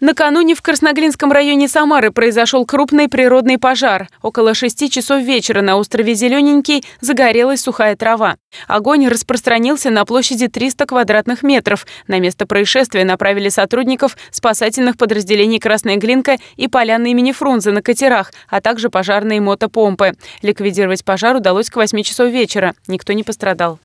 Накануне в Красноглинском районе Самары произошел крупный природный пожар. Около шести часов вечера на острове Зелененький загорелась сухая трава. Огонь распространился на площади 300 квадратных метров. На место происшествия направили сотрудников спасательных подразделений «Красная Глинка» и поляны имени Фрунзе на катерах, а также пожарные мотопомпы. Ликвидировать пожар удалось к 8 часов вечера. Никто не пострадал.